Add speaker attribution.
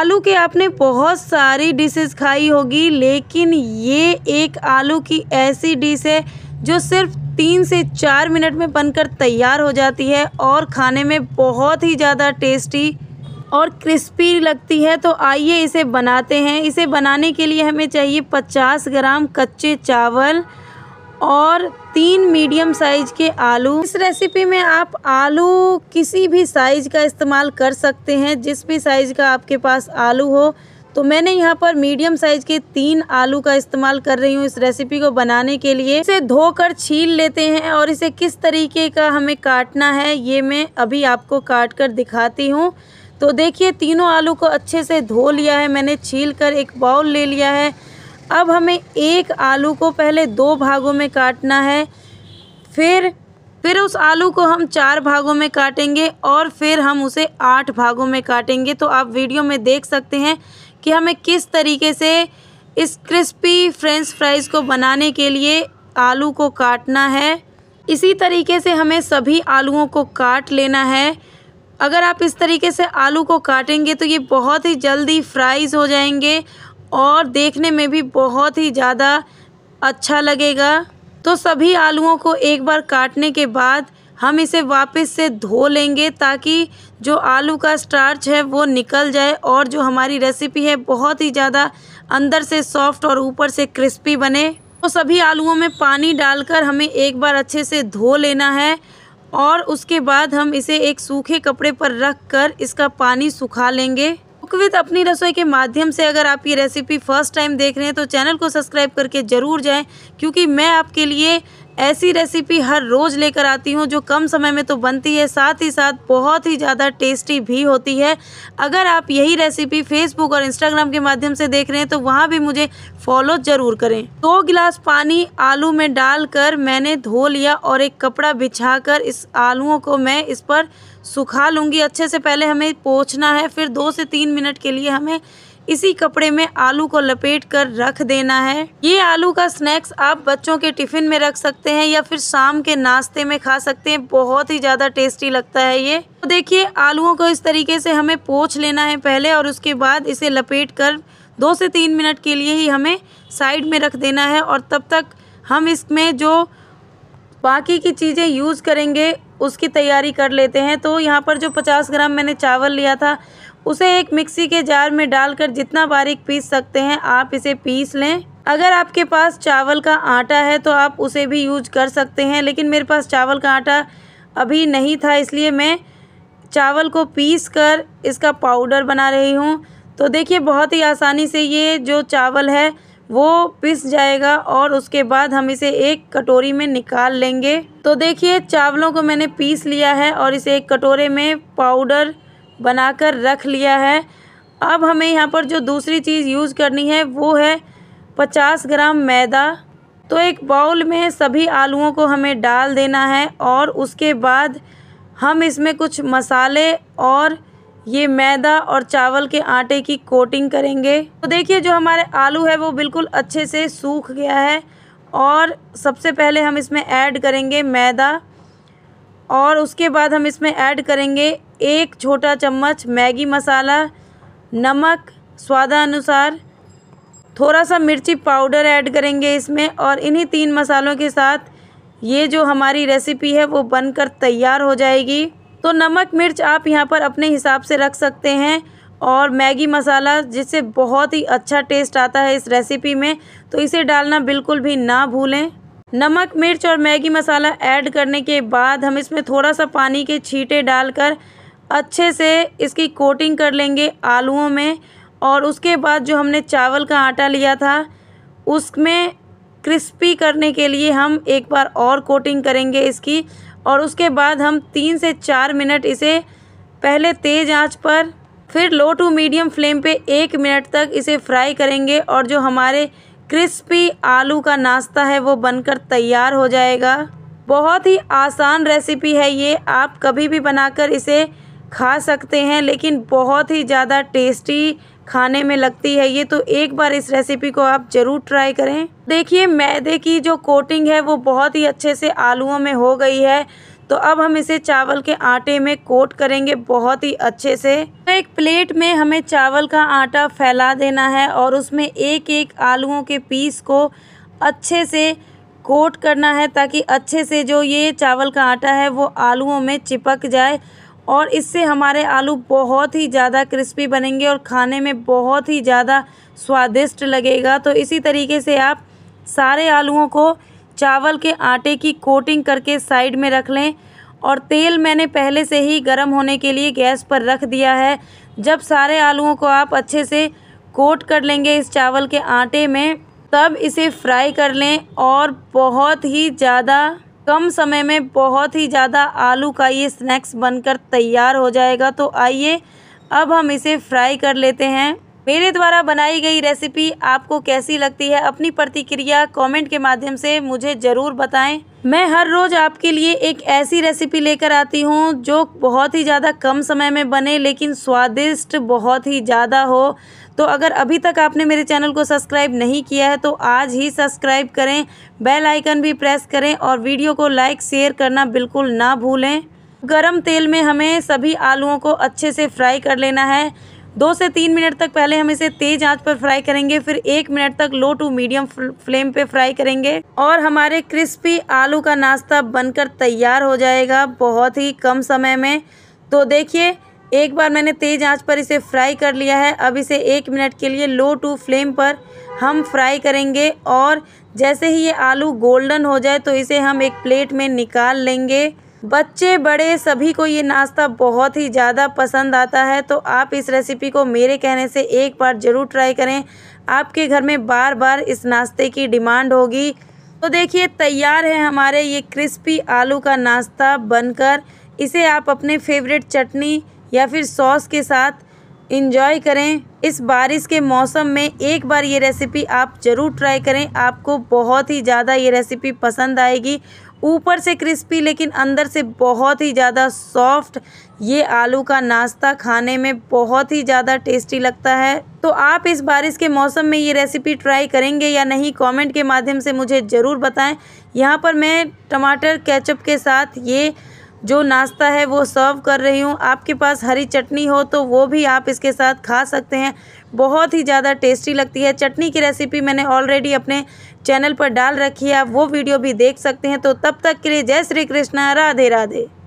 Speaker 1: आलू के आपने बहुत सारी डिशेस खाई होगी लेकिन ये एक आलू की ऐसी डिश है जो सिर्फ तीन से चार मिनट में बनकर तैयार हो जाती है और खाने में बहुत ही ज़्यादा टेस्टी और क्रिस्पी लगती है तो आइए इसे बनाते हैं इसे बनाने के लिए हमें चाहिए 50 ग्राम कच्चे चावल और तीन मीडियम साइज के आलू इस रेसिपी में आप आलू किसी भी साइज का इस्तेमाल कर सकते हैं जिस भी साइज का आपके पास आलू हो तो मैंने यहाँ पर मीडियम साइज के तीन आलू का इस्तेमाल कर रही हूँ इस रेसिपी को बनाने के लिए इसे धोकर छील लेते हैं और इसे किस तरीके का हमें काटना है ये मैं अभी आपको काट कर दिखाती हूँ तो देखिए तीनों आलू को अच्छे से धो लिया है मैंने छील कर एक बाउल ले लिया है अब हमें एक आलू को पहले दो भागों में काटना है फिर फिर उस आलू को हम चार भागों में काटेंगे और फिर हम उसे आठ भागों में काटेंगे तो आप वीडियो में देख सकते हैं कि हमें किस तरीके से इस क्रिस्पी फ्रेंच फ्राइज़ को बनाने के लिए आलू को काटना है इसी तरीके से हमें सभी आलूओं को काट लेना है अगर आप इस तरीके से आलू को काटेंगे तो ये बहुत ही जल्दी फ्राइज़ हो जाएंगे और देखने में भी बहुत ही ज़्यादा अच्छा लगेगा तो सभी आलूओं को एक बार काटने के बाद हम इसे वापस से धो लेंगे ताकि जो आलू का स्टार्च है वो निकल जाए और जो हमारी रेसिपी है बहुत ही ज़्यादा अंदर से सॉफ्ट और ऊपर से क्रिस्पी बने तो सभी आलूओं में पानी डालकर हमें एक बार अच्छे से धो लेना है और उसके बाद हम इसे एक सूखे कपड़े पर रख कर इसका पानी सुखा लेंगे कुक विद अपनी रसोई के माध्यम से अगर आप ये रेसिपी फर्स्ट टाइम देख रहे हैं तो चैनल को सब्सक्राइब करके ज़रूर जाएं क्योंकि मैं आपके लिए ऐसी रेसिपी हर रोज़ लेकर आती हूँ जो कम समय में तो बनती है साथ ही साथ बहुत ही ज़्यादा टेस्टी भी होती है अगर आप यही रेसिपी फेसबुक और इंस्टाग्राम के माध्यम से देख रहे हैं तो वहाँ भी मुझे फॉलो ज़रूर करें दो गिलास पानी आलू में डालकर मैंने धो लिया और एक कपड़ा कर इस आलुओं को मैं इस पर सुखा लूँगी अच्छे से पहले हमें पोछना है फिर दो से तीन मिनट के लिए हमें इसी कपड़े में आलू को लपेट कर रख देना है ये आलू का स्नैक्स आप बच्चों के टिफिन में रख सकते हैं या फिर शाम के नाश्ते में खा सकते हैं बहुत ही ज़्यादा टेस्टी लगता है ये तो देखिए आलुओं को इस तरीके से हमें पोछ लेना है पहले और उसके बाद इसे लपेट कर दो से तीन मिनट के लिए ही हमें साइड में रख देना है और तब तक हम इसमें जो बाकी की चीज़ें यूज़ करेंगे उसकी तैयारी कर लेते हैं तो यहाँ पर जो पचास ग्राम मैंने चावल लिया था उसे एक मिक्सी के जार में डालकर जितना बारीक पीस सकते हैं आप इसे पीस लें अगर आपके पास चावल का आटा है तो आप उसे भी यूज कर सकते हैं लेकिन मेरे पास चावल का आटा अभी नहीं था इसलिए मैं चावल को पीस कर इसका पाउडर बना रही हूँ तो देखिए बहुत ही आसानी से ये जो चावल है वो पिस जाएगा और उसके बाद हम इसे एक कटोरी में निकाल लेंगे तो देखिए चावलों को मैंने पीस लिया है और इसे एक कटोरे में पाउडर बनाकर रख लिया है अब हमें यहाँ पर जो दूसरी चीज़ यूज़ करनी है वो है पचास ग्राम मैदा तो एक बाउल में सभी आलूओं को हमें डाल देना है और उसके बाद हम इसमें कुछ मसाले और ये मैदा और चावल के आटे की कोटिंग करेंगे तो देखिए जो हमारे आलू है वो बिल्कुल अच्छे से सूख गया है और सबसे पहले हम इसमें ऐड करेंगे मैदा और उसके बाद हम इसमें ऐड करेंगे एक छोटा चम्मच मैगी मसाला नमक स्वादानुसार थोड़ा सा मिर्ची पाउडर ऐड करेंगे इसमें और इन्हीं तीन मसालों के साथ ये जो हमारी रेसिपी है वो बनकर तैयार हो जाएगी तो नमक मिर्च आप यहाँ पर अपने हिसाब से रख सकते हैं और मैगी मसाला जिससे बहुत ही अच्छा टेस्ट आता है इस रेसिपी में तो इसे डालना बिल्कुल भी ना भूलें नमक मिर्च और मैगी मसाला ऐड करने के बाद हम इसमें थोड़ा सा पानी के छींटे डालकर अच्छे से इसकी कोटिंग कर लेंगे आलूओं में और उसके बाद जो हमने चावल का आटा लिया था उसमें क्रिस्पी करने के लिए हम एक बार और कोटिंग करेंगे इसकी और उसके बाद हम तीन से चार मिनट इसे पहले तेज़ आंच पर फिर लो टू मीडियम फ्लेम पे एक मिनट तक इसे फ्राई करेंगे और जो हमारे क्रिस्पी आलू का नाश्ता है वो बनकर तैयार हो जाएगा बहुत ही आसान रेसिपी है ये आप कभी भी बनाकर इसे खा सकते हैं लेकिन बहुत ही ज़्यादा टेस्टी खाने में लगती है ये तो एक बार इस रेसिपी को आप ज़रूर ट्राई करें देखिए मैदे की जो कोटिंग है वो बहुत ही अच्छे से आलूओं में हो गई है तो अब हम इसे चावल के आटे में कोट करेंगे बहुत ही अच्छे से एक प्लेट में हमें चावल का आटा फैला देना है और उसमें एक एक आलूओं के पीस को अच्छे से कोट करना है ताकि अच्छे से जो ये चावल का आटा है वो आलूओं में चिपक जाए और इससे हमारे आलू बहुत ही ज़्यादा क्रिस्पी बनेंगे और खाने में बहुत ही ज़्यादा स्वादिष्ट लगेगा तो इसी तरीके से आप सारे आलूओं को चावल के आटे की कोटिंग करके साइड में रख लें और तेल मैंने पहले से ही गर्म होने के लिए गैस पर रख दिया है जब सारे आलूओं को आप अच्छे से कोट कर लेंगे इस चावल के आटे में तब इसे फ्राई कर लें और बहुत ही ज़्यादा कम समय में बहुत ही ज़्यादा आलू का ये स्नैक्स बनकर तैयार हो जाएगा तो आइए अब हम इसे फ्राई कर लेते हैं मेरे द्वारा बनाई गई रेसिपी आपको कैसी लगती है अपनी प्रतिक्रिया कमेंट के माध्यम से मुझे ज़रूर बताएं मैं हर रोज़ आपके लिए एक ऐसी रेसिपी लेकर आती हूँ जो बहुत ही ज़्यादा कम समय में बने लेकिन स्वादिष्ट बहुत ही ज़्यादा हो तो अगर अभी तक आपने मेरे चैनल को सब्सक्राइब नहीं किया है तो आज ही सब्सक्राइब करें बेल आइकन भी प्रेस करें और वीडियो को लाइक शेयर करना बिल्कुल ना भूलें गरम तेल में हमें सभी आलूओं को अच्छे से फ्राई कर लेना है दो से तीन मिनट तक पहले हम इसे तेज आंच पर फ्राई करेंगे फिर एक मिनट तक लो टू मीडियम फ्लेम पे फ्राई करेंगे और हमारे क्रिस्पी आलू का नाश्ता बनकर तैयार हो जाएगा बहुत ही कम समय में तो देखिए एक बार मैंने तेज़ आंच पर इसे फ्राई कर लिया है अब इसे एक मिनट के लिए लो टू फ्लेम पर हम फ्राई करेंगे और जैसे ही ये आलू गोल्डन हो जाए तो इसे हम एक प्लेट में निकाल लेंगे बच्चे बड़े सभी को ये नाश्ता बहुत ही ज़्यादा पसंद आता है तो आप इस रेसिपी को मेरे कहने से एक बार ज़रूर ट्राई करें आपके घर में बार बार इस नाश्ते की डिमांड होगी तो देखिए तैयार है हमारे ये क्रिस्पी आलू का नाश्ता बनकर इसे आप अपने फेवरेट चटनी या फिर सॉस के साथ इंजॉय करें इस बारिश के मौसम में एक बार ये रेसिपी आप ज़रूर ट्राई करें आपको बहुत ही ज़्यादा ये रेसिपी पसंद आएगी ऊपर से क्रिस्पी लेकिन अंदर से बहुत ही ज़्यादा सॉफ्ट ये आलू का नाश्ता खाने में बहुत ही ज़्यादा टेस्टी लगता है तो आप इस बारिश के मौसम में ये रेसिपी ट्राई करेंगे या नहीं कमेंट के माध्यम से मुझे ज़रूर बताएं यहाँ पर मैं टमाटर केचप के साथ ये जो नाश्ता है वो सर्व कर रही हूँ आपके पास हरी चटनी हो तो वो भी आप इसके साथ खा सकते हैं बहुत ही ज़्यादा टेस्टी लगती है चटनी की रेसिपी मैंने ऑलरेडी अपने चैनल पर डाल रखी है आप वो वीडियो भी देख सकते हैं तो तब तक के लिए जय श्री कृष्णा राधे राधे